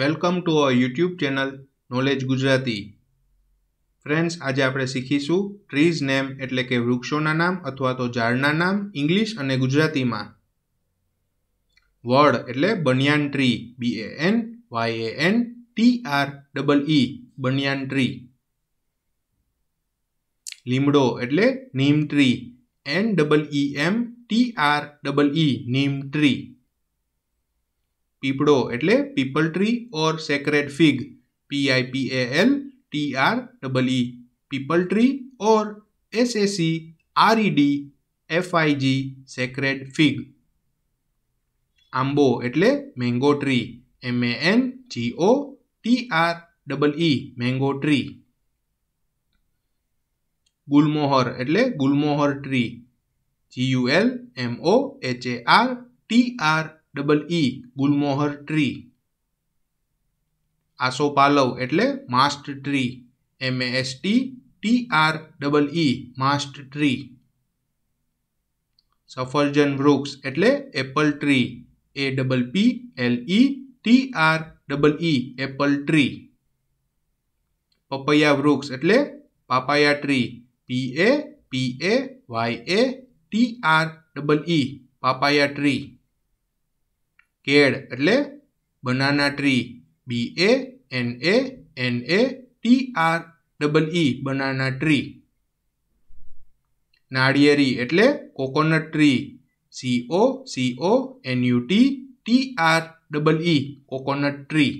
welcome to our YouTube channel knowledge Gujarati friends આજે આપણે શીખીશું ટ્રીઝ નેમ એટલે કે વૃક્ષોના નામ અથવા તો ઝાડના નામ ઇંગ્લિશ અને ગુજરાતીમાં વર્ડ એટલે banyan tree B A N Y A N T R double E banyan tree લીમડો એટલે neem tree N double E M T R double E neem tree પીપળો એટલે peepal tree or sacred fig P I P A L T R double E peepal tree or S A C R E D F I G sacred fig આંબો એટલે mango tree M A N G O T R double E mango tree gulmohar એટલે gulmohar tree G U L M O H A R T R double E gulmohar tree आसो पालव एट mast tree M S T T R double E mast tree सफरजन वृक्ष एट्ले apple tree A double P L E T R double E apple tree पपैया वृक्ष एट papaya tree P A P A Y A T R double E पापाया tree કેળ એટલે banana tree B A N A N A T R double E banana tree નાળિયેરી એટલે coconut tree C O C O N U T T R double E coconut tree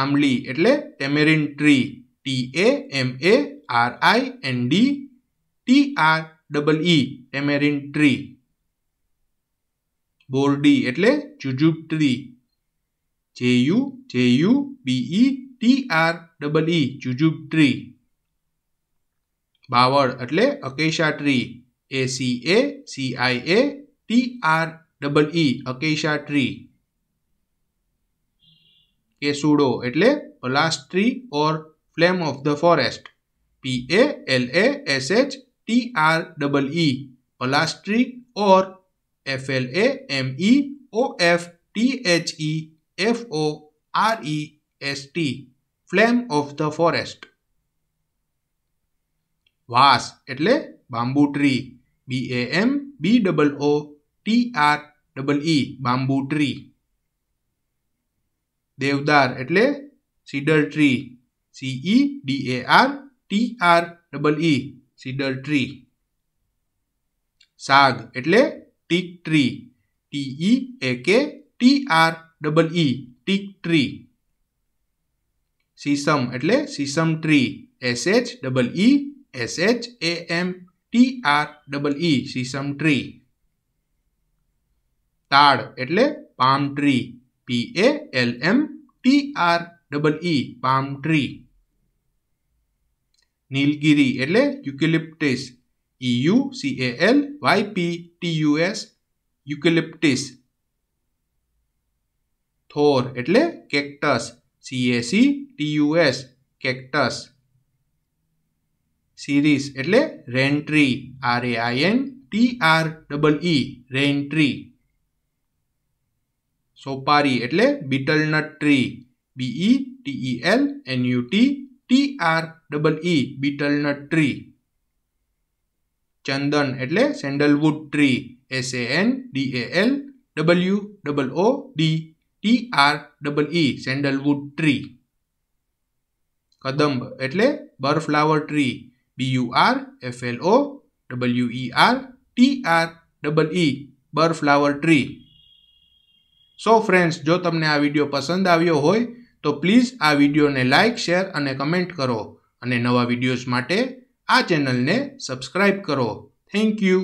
આમલી એટલે tamarind tree T A M A R I N D T R double E tamarind tree बोल्दी એટલે jujube tree J U J U B T R E બાવળ એટલે acacia tree A C A C I A T R E acacia tree કેસુડો એટલે palash tree or flame of the forest P A L A S H T R E palash tree or F L A M E O F T H E F O R E S T flame of the forest વાસ એટલે bamboo tree B A M B double O T R double E bamboo tree દેવદાર એટલે cider tree C E D A R T R double E cedar tree સાગ એટલે teak tree T E A K T R double E e, teak tree sheesham एट्ले sheesham tree S H double E S H A M T R double E e, sheesham tree ताड एट palm tree P A L M T R double E e, palm tree नीलगिरी एट्ले E U C A L Y P T U S eucalyptus थोर એટલે cactus C A C T U S cactus સીરીસ એટલે rain tree R A I N T R E rain tree સોપારી એટલે betel nut tree B E T E L N U T T R E betel nut tree ચંદન એટલે sandalwood tree S A N D A L W double O D T R double E sandalwood tree કદંબ એટલે burflower tree B U R F L O W E R T R double E burflower tree so friends જો તમને આ video પસંદ આવ્યો હોય તો please આ વિડીયોને લાઇક શેર અને કમેન્ટ કરો અને નવા વિડીયોઝ માટે આ ચેનલને સબસ્ક્રાઈબ કરો થેન્ક યુ